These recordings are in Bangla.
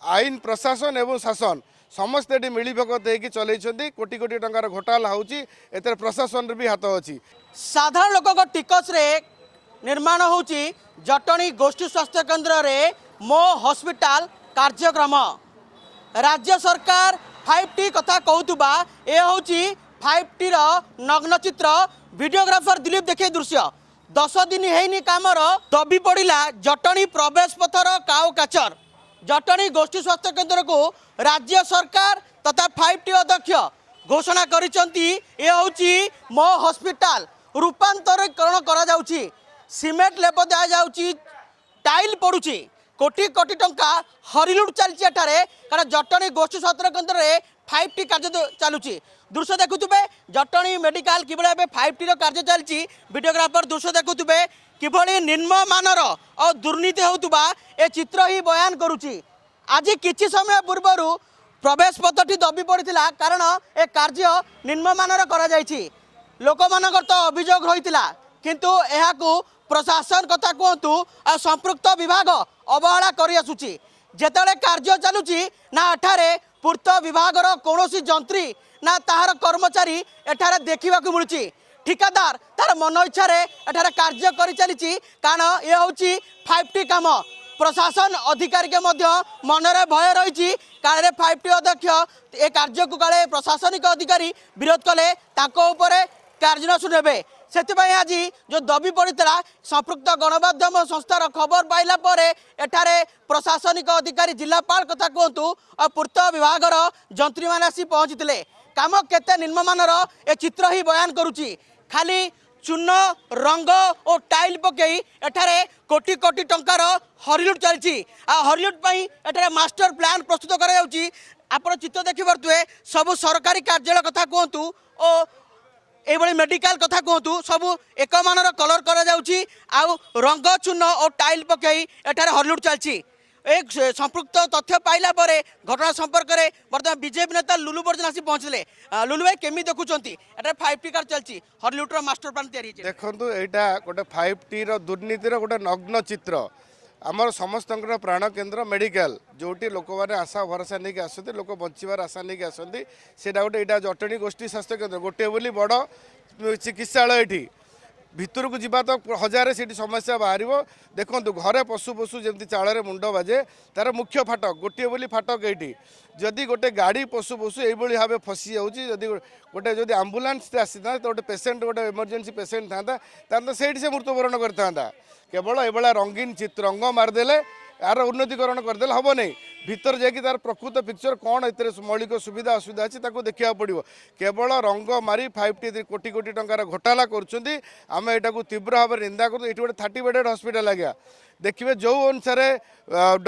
ଆଇନ ପ୍ରଶାସନ ଏବଂ ଶାସନ ସମସ୍ତେ ଏଠି ମିଳିଭଗତ ହେଇକି ଚଲେଇଛନ୍ତି କୋଟି କୋଟି ଟଙ୍କାର ଘୋଟାଲା ହେଉଛି ଏଥିରେ ପ୍ରଶାସନର ବି ହାତ ଅଛି ସାଧାରଣ ଲୋକଙ୍କ ଟିକସରେ ନିର୍ମାଣ ହେଉଛି ଜଟଣୀ ଗୋଷ୍ଠୀ ସ୍ୱାସ୍ଥ୍ୟ କେନ୍ଦ୍ରରେ ମୋ ହସ୍ପିଟାଲ କାର୍ଯ୍ୟକ୍ରମ ରାଜ୍ୟ ସରକାର ଫାଇଭ୍ ଟି କଥା କହୁଥିବା ଏ ହେଉଛି ଫାଇଭ୍ ଟିର ନଗ୍ନ ଚିତ୍ର ଭିଡ଼ିଓଗ୍ରାଫର ଦିଲ୍ଲୀପ ଦେଖେଇ ଦୃଶ୍ୟ ଦଶ ଦିନ ହେଇନି କାମର ଦବି ପଡ଼ିଲା ଜଟଣୀ ପ୍ରବେଶ ପଥର କାଉ କାଚର ଜଟଣୀ ଗୋଷ୍ଠୀ ସ୍ୱାସ୍ଥ୍ୟ କେନ୍ଦ୍ରକୁ ରାଜ୍ୟ ସରକାର ତଥା ଫାଇଭ୍ ଟି ଅଧ୍ୟକ୍ଷ ଘୋଷଣା କରିଛନ୍ତି ଏ ହେଉଛି ମୋ ହସ୍ପିଟାଲ ରୂପାନ୍ତରୀକରଣ କରାଯାଉଛି ସିମେଣ୍ଟ ଲେପ ଦିଆଯାଉଛି ଟାଇଲ୍ ପଡ଼ୁଛି কোটি কোটি টঙ্কা হরিলুট চালছে এঠার কারণ জটনী গোষ্ঠী সতর কেন্দ্রের ফাইভ টি কার্য চালুছে দৃশ্য দেখুবে জটনী মেডিকাল কিভাবে এবে ফাইভ টির কার্য চলছে ভিডিওগ্রাফর দৃশ্য দেখুবে কিভাবে নিম্নমানর ও দুর্নীতি হোৱা এ চিত্র হি বয়ান করুচি আজি কিছু সময় পূর্বর প্রবেশপথটি দবি পড়ি কারণ এ কার্য নিম্নমানর করা যাইছি ଲୋକମାନଙ୍କର ତ ଅଭିଯୋଗ ରହିଥିଲା କିନ୍ତୁ ଏହାକୁ ପ୍ରଶାସନ କଥା କୁହନ୍ତୁ ଆଉ ସମ୍ପୃକ୍ତ ବିଭାଗ ଅବହେଳା କରିଆସୁଛି ଯେତେବେଳେ କାର୍ଯ୍ୟ ଚାଲୁଛି ନା ଏଠାରେ ପୂର୍ତ୍ତ ବିଭାଗର କୌଣସି ଯନ୍ତ୍ରୀ ନା ତାହାର କର୍ମଚାରୀ ଏଠାରେ ଦେଖିବାକୁ ମିଳୁଛି ঠিকাদার তার মন ইচ্ছার এখানে কার্য করে চালিছি কারণ এ হচ্ছে ফাইভ টি কাম প্রশাসন অধিকারীকে মধ্য মনরে ভয় রয়েছে কারণ ফাইভ টি অধ্যক্ষ এ কার্যকু কালে প্রশাসনিক অধিকারী বিরোধ কলে তাঁর উপরে কার্যনসু নেবে ସେଥିପାଇଁ ଆଜି ଯେଉଁ ଦବି ପଡ଼ିଥିଲା ସମ୍ପୃକ୍ତ ଗଣମାଧ୍ୟମ ସଂସ୍ଥାର ଖବର ପାଇଲା ପରେ ଏଠାରେ ପ୍ରଶାସନିକ ଅଧିକାରୀ ଜିଲ୍ଲାପାଳ କଥା କୁହନ୍ତୁ ଆଉ ପୂର୍ତ୍ତ ବିଭାଗର ଯନ୍ତ୍ରୀମାନେ ଆସି ପହଞ୍ଚିଥିଲେ কাম কেতে নিম্নমানর এ চিত্র হি বয়ান করুচি খালি চূর্ণ রঙ ও টাইল পকাই এখানে কোটি কোটি টঙ্কার হরিলুট চলছে আরিলুট এখানে মাস্টর প্লান প্রস্তুত করা যাচ্ছি আপনার চিত্র দেখিপারে সবু সরকারি কার্যালয় কথা কুহতু ও এইভাবে মেডিকাল কথা কুহতু সবু একমানর কলর করা যাচ্ছি আঙ্গ চূর্ণ ও টাইল পকাই এখানে হরিলুট চলছে এক সম্পৃক্ত তথ্য পাইলা পরে ঘটনা সম্পর্কে বর্তমান বিজেপি নেতা লুলু বর্জন আসি পৌঁছলে লুলু ভাই কেমি দেখুছেন এটা ফাইভ টি কার চলছে হলিউডর মাস্টর প্লান তৈরি হয়েছে দেখুন এইটা গোটে ফাইভ টি দুর্নীতির গোটে নগ্ন চিত্র আমার সমস্ত প্রাণকেন্দ্র মেডিকাল যেটি লোক মানে আশা ভরসা নিয়ে আসতে লোক বঞ্চবার আশা নিয়ে আসতে সেটা গোটে এটা জটনী গোষ্ঠী স্বাস্থ্য কেন্দ্র গোটিয়ে বলি বড় চিকিৎসালয় এটি ଭିତରକୁ ଯିବା ତ ହଜାରେ ସେଠି ସମସ୍ୟା ବାହାରିବ ଦେଖନ୍ତୁ ଘରେ ପଶୁ ପଶୁ ଯେମିତି ଚାଳରେ ମୁଣ୍ଡ ବାଜେ ତାର ମୁଖ୍ୟ ଫାଟକ ଗୋଟିଏ ବୋଲି ଫାଟକ ଏଇଠି ଯଦି ଗୋଟେ ଗାଡ଼ି ପଶୁ ପଶୁ ଏଇଭଳି ଭାବେ ଫସି ଯାଉଛି ଯଦି ଗୋଟେ ଯଦି ଆମ୍ବୁଲାନ୍ସଟେ ଆସିଥାନ୍ତା ତ ଗୋଟେ ପେସେଣ୍ଟ ଗୋଟେ ଏମର୍ଜେନ୍ସି ପେସେଣ୍ଟ ଥାଆନ୍ତା ତାହେଲେ ତ ସେଇଠି ସେ ମୃତ୍ୟୁବରଣ କରିଥାନ୍ତା କେବଳ ଏଭଳିଆ ରଙ୍ଗୀନ ଚିତ୍ର ରଙ୍ଗ ମାରିଦେଲେ ଏହାର ଉନ୍ନତିକରଣ କରିଦେଲେ ହେବ ନାହିଁ ଭିତରେ ଯାଇକି ତାର ପ୍ରକୃତ ପିକ୍ଚର କ'ଣ ଏଥିରେ ମୌଳିକ ସୁବିଧା ଅସୁବିଧା ଅଛି ତାକୁ ଦେଖିବାକୁ ପଡ଼ିବ କେବଳ ରଙ୍ଗ ମାରି ଫାଇଭ୍ ଟି ଥ୍ରୀ କୋଟି କୋଟି ଟଙ୍କାର ଘୋଟାଲା କରୁଛନ୍ତି ଆମେ ଏଇଟାକୁ ତୀବ୍ର ଭାବରେ ନିନ୍ଦା କରୁଛୁ ଏଇଠି ଗୋଟେ ଥାର୍ଟି ବେଡ଼େଡ଼ ହସ୍ପିଟାଲ ଆଜ୍ଞା देखिए जो अनुसार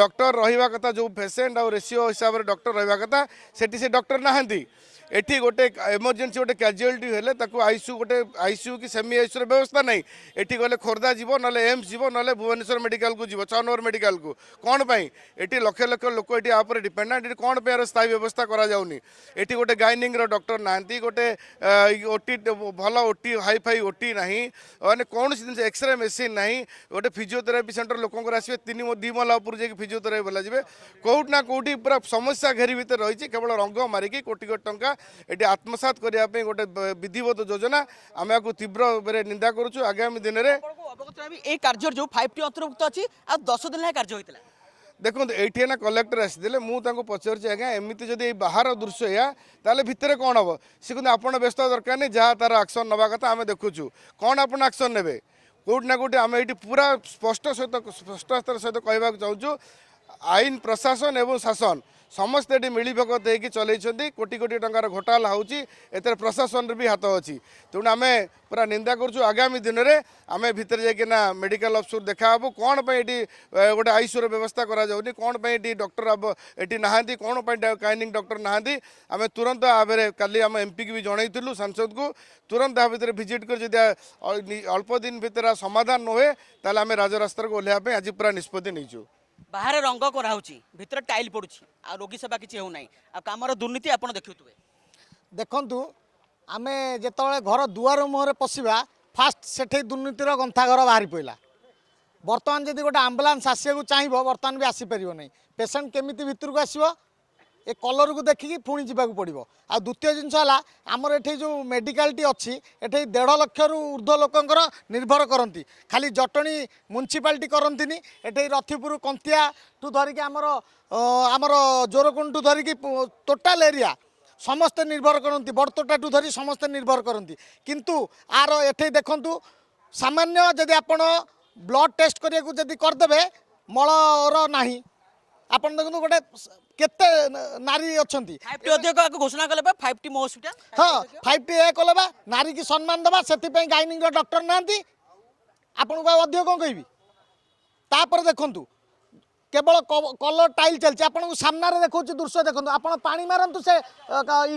डक्टर रहा कथा जो पेसेंट आसीो हिसाब से डक्टर रहा कथा से डक्टर नहांती ये गोटे एमरजेन्सी गोटे क्याजुआलिटी हेले आईसीयू गोटे आईसीयू कि सेमी आईसीयूर व्यवस्था नहीं गले खोर्धा जी ना एम्स जी ना भुवनेश्वर मेडिकल को जी छनवर मेडिकल को कौन पर लक्ष लक्ष लोक ये आपर डिपेडेंट ये कौन पर स्थायी व्यवस्था करी गोटे गाइनिंग डक्टर ना गोटे ओ भल ओ हाई फाई ओ ना मैंने कौन सी जिन एक्सरे मेसीन ना गोटे फिजिओथेरापी सेन्टर ଲୋକଙ୍କର ଆସିବେ ତିନି ଦୁଇମଲା ଉପରୁ ଯାଇକି ଫିଜିଓଥେରାପି ବୋଲା ଯିବେ କେଉଁଠି ନା କେଉଁଠି ପୁରା ସମସ୍ୟା ଘେରି ଭିତରେ ରହିଛି କେବଳ ରଙ୍ଗ ମାରିକି କୋଟି କୋଟି ଟଙ୍କା ଏଠି ଆତ୍ମସାତ କରିବା ପାଇଁ ଗୋଟେ ବିଧିବଦ୍ଧ ଯୋଜନା ଆମେ ଆକୁ ତୀବ୍ର ଭାବରେ ନିନ୍ଦା କରୁଛୁ ଆଗାମୀ ଦିନରେ ଏ କାର୍ଯ୍ୟରେ ଯେଉଁ ଫାଇଭ୍ ଟି ଅନ୍ତର୍ଭୁକ୍ତ ଅଛି ଆଉ ଦଶ ଦିନ ହେଲା କାର୍ଯ୍ୟ ହୋଇଥିଲା ଦେଖନ୍ତୁ ଏଇଠି ଏନା କଲେକ୍ଟର ଆସିଥିଲେ ମୁଁ ତାଙ୍କୁ ପଚାରୁଛି ଆଜ୍ଞା ଏମିତି ଯଦି ଏଇ ବାହାର ଦୃଶ୍ୟ ଏହା ତାହେଲେ ଭିତରେ କ'ଣ ହେବ ସେ କିନ୍ତୁ ଆପଣ ବ୍ୟସ୍ତ ଦରକାର ନାହିଁ ଯାହା ତାର ଆକ୍ସନ୍ ନେବା କଥା ଆମେ ଦେଖୁଛୁ କ'ଣ ଆପଣ ଆକ୍ସନ୍ ନେବେ କେଉଁଠି ନା କେଉଁଠି ଆମେ ଏଇଠି ପୁରା ସ୍ପଷ୍ଟ ସହିତ ସ୍ପଷ୍ଟତାର ସହିତ କହିବାକୁ ଚାହୁଁଛୁ ଆଇନ ପ୍ରଶାସନ ଏବଂ ଶାସନ ସମସ୍ତେ ଏଠି ମିଳିଭକତ ଦେଇକି ଚଲେଇଛନ୍ତି କୋଟି କୋଟି ଟଙ୍କାର ଘୋଟାଲା ହେଉଛି ଏଥିରେ ପ୍ରଶାସନର ବି ହାତ ଅଛି ତେଣୁ ଆମେ ପୁରା ନିନ୍ଦା କରୁଛୁ ଆଗାମୀ ଦିନରେ ଆମେ ଭିତରେ ଯାଇକିନା ମେଡ଼ିକାଲ ଦେଖା ହେବୁ କ'ଣ ପାଇଁ ଏଠି ଗୋଟେ ଆଇସିୟୁର ବ୍ୟବସ୍ଥା କରାଯାଉନି କ'ଣ ପାଇଁ ଏଠି ଡକ୍ଟର ଏଠି ନାହାନ୍ତି କ'ଣ ପାଇଁ କାଇନିଂ ଡକ୍ଟର ନାହାନ୍ତି ଆମେ ତୁରନ୍ତ ଭାବରେ କାଲି ଆମ ଏମ୍ପିକି ବି ଜଣେଇଥିଲୁ ସାଂସଦକୁ ତୁରନ୍ତ ତା ଭିତରେ ଭିଜିଟ୍ କରି ଯଦି ଅଳ୍ପ ଦିନ ଭିତରେ ସମାଧାନ ନୁହେଁ ତାହେଲେ ଆମେ ରାଜରାସ୍ତାକୁ ଓହ୍ଲାଇବା ପାଇଁ ଆଜି ପୁରା ନିଷ୍ପତ୍ତି ନେଇଛୁ ବାହାରେ ରଙ୍ଗ କରାହେଉଛି ଭିତରେ ଟାଇଲ୍ ପଡ଼ୁଛି ଆଉ ରୋଗୀ ସେବା କିଛି ହେଉନାହିଁ ଆଉ କାମର ଦୁର୍ନୀତି ଆପଣ ଦେଖୁଥିବେ ଦେଖନ୍ତୁ ଆମେ ଯେତେବେଳେ ଘର ଦୁଆର ମୁହଁରେ ପଶିବା ଫାଷ୍ଟ ସେଠି ଦୁର୍ନୀତିର ଗନ୍ଥାଘର ବାହାରି ପଡ଼ିଲା ବର୍ତ୍ତମାନ ଯଦି ଗୋଟେ ଆମ୍ବୁଲାନ୍ସ ଆସିବାକୁ ଚାହିଁବ ବର୍ତ୍ତମାନ ବି ଆସିପାରିବ ନାହିଁ ପେସେଣ୍ଟ କେମିତି ଭିତରକୁ ଆସିବ ଏ କଲର୍କୁ ଦେଖିକି ପୁଣି ଯିବାକୁ ପଡ଼ିବ ଆଉ ଦ୍ୱିତୀୟ ଜିନିଷ ହେଲା ଆମର ଏଠି ଯେଉଁ ମେଡ଼ିକାଲଟି ଅଛି ଏଠି ଦେଢ଼ ଲକ୍ଷରୁ ଉର୍ଦ୍ଧ୍ୱ ଲୋକଙ୍କର ନିର୍ଭର କରନ୍ତି ଖାଲି ଜଟଣୀ ମ୍ୟୁନିସିପାଲିଟି କରନ୍ତିନି ଏଠି ରଥିପୁର କନ୍ତିଆଠୁ ଧରିକି ଆମର ଆମର ଜୋରକୁଣ୍ଡଠୁ ଧରିକି ଟୋଟାଲ୍ ଏରିଆ ସମସ୍ତେ ନିର୍ଭର କରନ୍ତି ବଡ଼ତୋଟାଠୁ ଧରି ସମସ୍ତେ ନିର୍ଭର କରନ୍ତି କିନ୍ତୁ ଆର ଏଠି ଦେଖନ୍ତୁ ସାମାନ୍ୟ ଯଦି ଆପଣ ବ୍ଲଡ଼ ଟେଷ୍ଟ କରିବାକୁ ଯଦି କରିଦେବେ ମଳର ନାହିଁ ଆପଣ ଦେଖନ୍ତୁ ଗୋଟେ କେତେ ନାରୀ ଅଛନ୍ତି ଘୋଷଣା କଲେ ବା ଫାଇଭ୍ ଟି ମୋ ହସ୍ପିଟାଲ ହଁ ଫାଇଭ୍ ଟି ଏ କଲେ ବା ନାରୀକି ସମ୍ମାନ ଦେବା ସେଥିପାଇଁ ଗାଇନିଂର ଡକ୍ଟର ନାହାନ୍ତି ଆପଣଙ୍କୁ ଆଉ ଅଧିକ କ'ଣ କହିବି ତାପରେ ଦେଖନ୍ତୁ କେବଳ କଲର ଟାଇଲ୍ ଚାଲିଛି ଆପଣଙ୍କୁ ସାମ୍ନାରେ ଦେଖାଉଛି ଦୃଶ୍ୟ ଦେଖନ୍ତୁ ଆପଣ ପାଣି ମାରନ୍ତୁ ସେ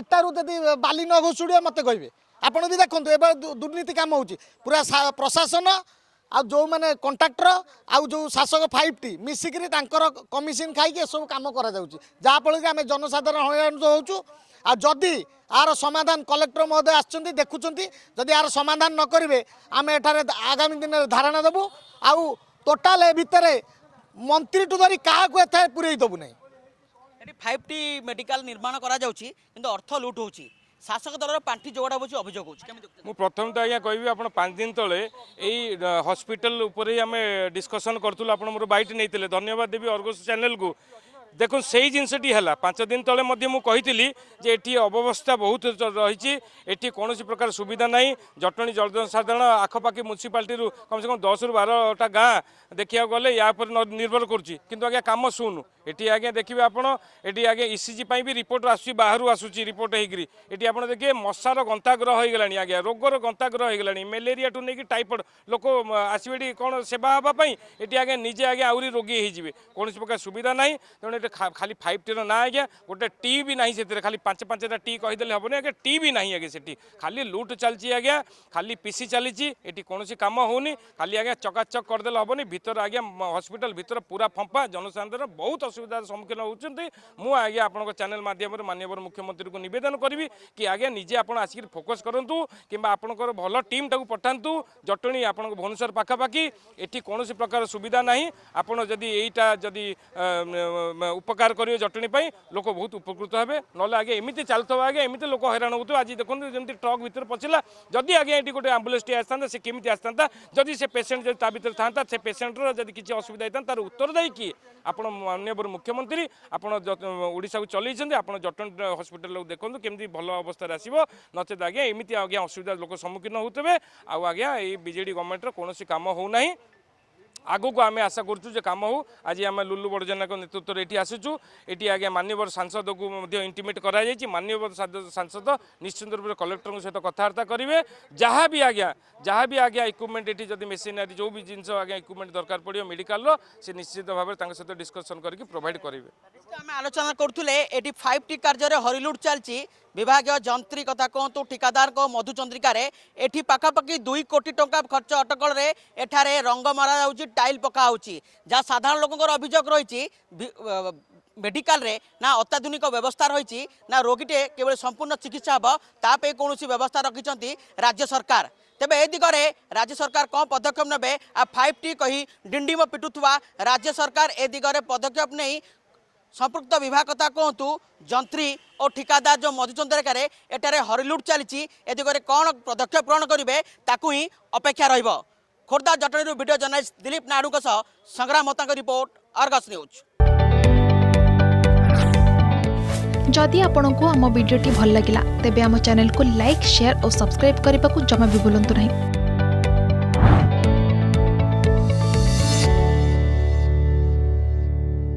ଇଟାରୁ ଯଦି ବାଲି ନ ଘୁଷୁଡ଼ିବ ମୋତେ କହିବେ ଆପଣ ବି ଦେଖନ୍ତୁ ଏବେ ଦୁର୍ନୀତି କାମ ହେଉଛି ପୁରା ପ୍ରଶାସନ ଆଉ ଯେଉଁମାନେ କଣ୍ଟ୍ରାକ୍ଟର ଆଉ ଯେଉଁ ଶାସକ ଫାଇଭ୍ ଟି ମିଶିକିରି ତାଙ୍କର କମିଶନ ଖାଇକି ଏସବୁ କାମ କରାଯାଉଛି ଯାହାଫଳରେ ଆମେ ଜନସାଧାରଣ ହଇରାଣ ହେଉଛୁ ଆଉ ଯଦି ଆର ସମାଧାନ କଲେକ୍ଟର ମହୋଦୟ ଆସିଛନ୍ତି ଦେଖୁଛନ୍ତି ଯଦି ଆର ସମାଧାନ ନ କରିବେ ଆମେ ଏଠାରେ ଆଗାମୀ ଦିନରେ ଧାରଣା ଦେବୁ ଆଉ ଟୋଟାଲ ଏ ଭିତରେ ମନ୍ତ୍ରୀଠୁ ଧରି କାହାକୁ ଏଠାରେ ପୁରେଇ ଦେବୁ ନାହିଁ ଏଠି ଫାଇଭ୍ ଟି ମେଡ଼ିକାଲ ନିର୍ମାଣ କରାଯାଉଛି କିନ୍ତୁ ଅର୍ଥ ଲୁଟ୍ ହେଉଛି শাসক দলর পার্টি যোগাড় বলছে অভিযোগ হচ্ছে মু প্রথম তো আজ্ঞা কবি আপনার পাঁচ দিন তলে এই হসপিটাল উপরে আমি ডিসকসন করলু আপনার মোট বাইট নিয়ে ধন্যবাদ দেবি অর্গস চ্যানেল কু দেখুন সেই জিনিসটি হল পাঁচ দিন তলে মধ্যে মু যে এটি অব্যবস্থা বহুত রয়েছে এটি কোণী প্রকার সুবিধা নাই জটনী জনসাধারণ আখপাখি মুনিসিপালিটি কমসে কম দশ রু বারোটা গাঁ দেখা গেলে ইয়া উপরে নির্ভর করছি কিন্তু আজ্ঞা কাম শুনু এটি আজ্ঞা দেখবে আপনার এটি আজ্ঞা ইসিজি পাই রিপোর্ট আসুচি বাহার আসুচি রিপোর্ট হয়েকি এটি আপনার দেখবে মশার গন্তাগ্রহ হয়ে গেল আজ্ঞা রোগর গন্তাগ্রহ হয়ে গেল মেলেরিয়া টু নেই টাইফয়েড লোক আসবে এটি কোণ সেবা হওয়া এটি আজ্ঞা নিজে আজ্ঞা আহরি রোগী হয়ে যাবে কোণী প্রকার সুবিধা নাই তেমন গোটে খালি ফাইভ টির না আজ্ঞা গোটে টি বি না সেতরে খালি পাঁচ পাঁচটা টি কহিদেলে হবনি আজ্ঞা টি বি না আজ্ঞা সেটি খালি লুট চালছি আজ্ঞা খালি পিসি চালিছি এটি কোণী কাম হোনি খালি আজ্ঞা চকাচক করেদেলে হবনি ভিতর আজ্ঞা হসপিটাল ভিতর পুরা ফম্পা জনসাধারণ বহুত অসুবিধার সম্মুখীন হচ্ছেন মু আজ্ঞা আপনার চ্যানেল মাধ্যমে মাননীয় মুখ্যমন্ত্রী নিবেদন করবি কি আজ্ঞা নিজে আপনার আসিক ফোকস করতু কিংবা আপনার ভাল টিমটা পঠাতু জটনী আপনার ভুবনেশ্বর পাখাপাখি এটি কোণী প্রকার সুবিধা না আপনার যদি এইটা যদি উপকার করবে জটনী পাই লোক বহু উপকৃত হবে নহলে আগে এমিতি চালুথব আগে এমিতি লোক হইরাণ হোথে আজ দেখুন যেমন ট্রক ভিতরে পচিলা যদি আগে এটি গোটে আম্বুলান্সটি আসতা সে কমিটি আসতা যদি সে পেসেন্ট যদি তা ভিতরে থাকে সে পেসেন্টর যদি কিছু অসুবিধা হয়ে তার উত্তর দেয় কি আপনার মাননীয় মুখ্যমন্ত্রী আপনার ওড়শা চলাইছেন আপনার জটনী হসপিটাল দেখুন কেমি ভালো অবস্থায় আসব নচে আজ্ঞা এমিতি আজ্ঞা অসুবিধা লোক সম্মুখীন হোথে আজ্ঞা এই বিজেডি গভর্নমেন্টর কোণী কাম হোক ଆଗକୁ ଆମେ ଆଶା କରୁଛୁ ଯେ କାମ ହେଉ ଆଜି ଆମେ ଲୁଲୁ ବଡ଼ଜେନାଙ୍କ ନେତୃତ୍ୱରେ ଏଠି ଆସୁଛୁ ଏଠି ଆଜ୍ଞା ମାନ୍ୟବର ସାଂସଦକୁ ମଧ୍ୟ ଇଣ୍ଟିମେଟ୍ କରାଯାଇଛି ମାନ୍ୟବର ସାଂସଦ ନିଶ୍ଚିନ୍ତ ରୂପରେ କଲେକ୍ଟରଙ୍କ ସହିତ କଥାବାର୍ତ୍ତା କରିବେ ଯାହା ବି ଆଜ୍ଞା ଯାହା ବି ଆଜ୍ଞା ଇକ୍ୟୁପମେଣ୍ଟ ଏଠି ଯଦି ମେସିନାରୀ ଯେଉଁ ବି ଜିନିଷ ଆଜ୍ଞା ଇକ୍ୟୁପମେଣ୍ଟ ଦରକାର ପଡ଼ିବ ମେଡ଼ିକାଲର ସେ ନିଶ୍ଚିତ ଭାବରେ ତାଙ୍କ ସହିତ ଡିସ୍କସନ୍ କରିକି ପ୍ରୋଭାଇଡ଼ କରିବେ ଆମେ ଆଲୋଚନା କରୁଥିଲେ ଏଠି ଫାଇଭ୍ ଟି କାର୍ଯ୍ୟରେ ହରିଲୁଡ଼ ଚାଲିଛି বিভাগীয় যন্ত্রী কথা কুহতু ঠিকাদার মধুচন্দ্রিকার এটি পাখাপাখি দুই কোটি টাকা খরচ অটকলরে এখানে রঙ মারা যাচ্ছে টাইল পকা হচ্ছে যা সাধারণ লোকর অভিযোগ রয়েছে মেডিকালে না অত্যাধুনিক ব্যবস্থা রয়েছে না রোগীটি কেবল সম্পূর্ণ চিকিৎসা হব তাপে কৌশি ব্যবস্থা রাখিছেন রাজ্য সরকার তবে এই দিগরে রাজ্য সরকার কম পদক্ষেপ নেবে আর ফাইভ টি কহি ডিণ্ডিম পিটুথা রাজ্য সরকার এ দিগরে পদক্ষেপ নেই সম্পৃক্ত বিভাগ কথা কুহতু যন্ত্রী ও ঠিকাদার যে মধুচন্দ রেখার এটার হরিলুট চালছি এ দিগরে কণ পদক্ষেপ গ্রহণ করবে তাকু হি অপেক্ষা রহব খোর্ধা জটনী ভিডিও জর্নালিষ্ট দিলীপ নাইডুঙ্ সংগ্রাম মহতাঙ্ক রিপোর্ট অর্গস নিউজ যদি আপনার को ভিডিওটি ভাল লাগিলা लगा আমার आम লাইক लाइक ও और করা জমা বি जमा না